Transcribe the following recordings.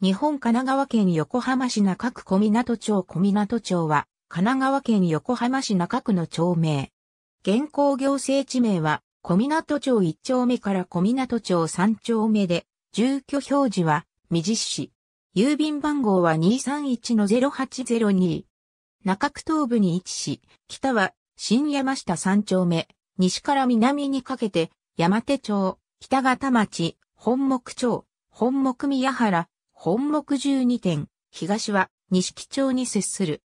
日本神奈川県横浜市中区小湊町小湊町は、神奈川県横浜市中区の町名。現行行政地名は、小湊町1丁目から小湊町3丁目で、住居表示は、未実市。郵便番号は231-0802。中区東部に位置し、北は、新山下3丁目、西から南にかけて、山手町、北方町、本木町、本木宮原、本木12点、東は西木町に接する。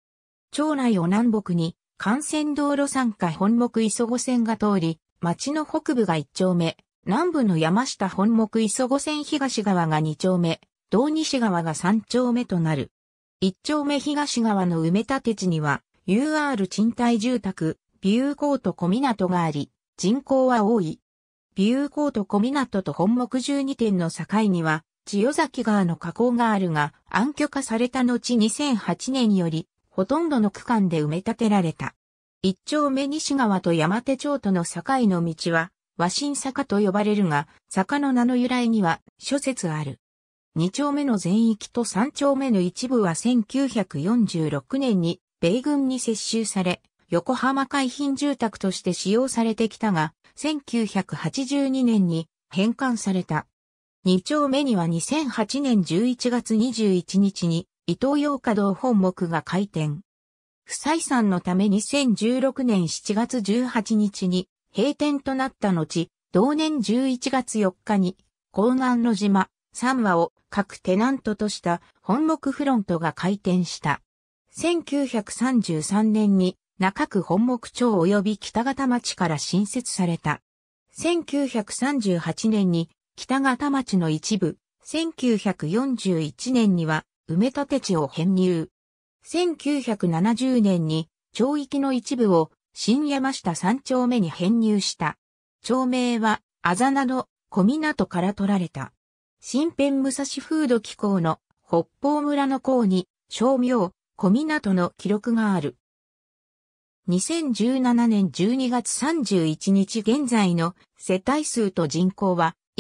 町内を南北に幹線道路参加本木磯子線が通り、町の北部が1丁目、南部の山下本木磯子線東側が2丁目、道西側が3丁目となる。1丁目東側の埋め立て地には、UR 賃貸住宅、ビューコート小港があり、人口は多い。ビューコート小港と本木12点の境には、千代崎川の河口があるが、暗渠化された後2008年より、ほとんどの区間で埋め立てられた。一丁目西川と山手町との境の道は、和新坂と呼ばれるが、坂の名の由来には諸説ある。二丁目の全域と三丁目の一部は1946年に米軍に接収され、横浜海浜住宅として使用されてきたが、1982年に返還された。2丁目には2008年11月21日に伊東洋華堂本木が開店。不採算のため2016年7月18日に閉店となった後、同年11月4日に、港南の島、三和を各テナントとした本木フロントが開店した。1933年に中区本木町及び北方町から新設された。1938年に北方町の一部、1941年には埋め立て地を編入。1970年に町域の一部を新山下三丁目に編入した。町名は、あざなど、小港から取られた。新編武蔵風土機構の北方村の港に、商名、小港の記録がある。2017年12月31日現在の世帯数と人口は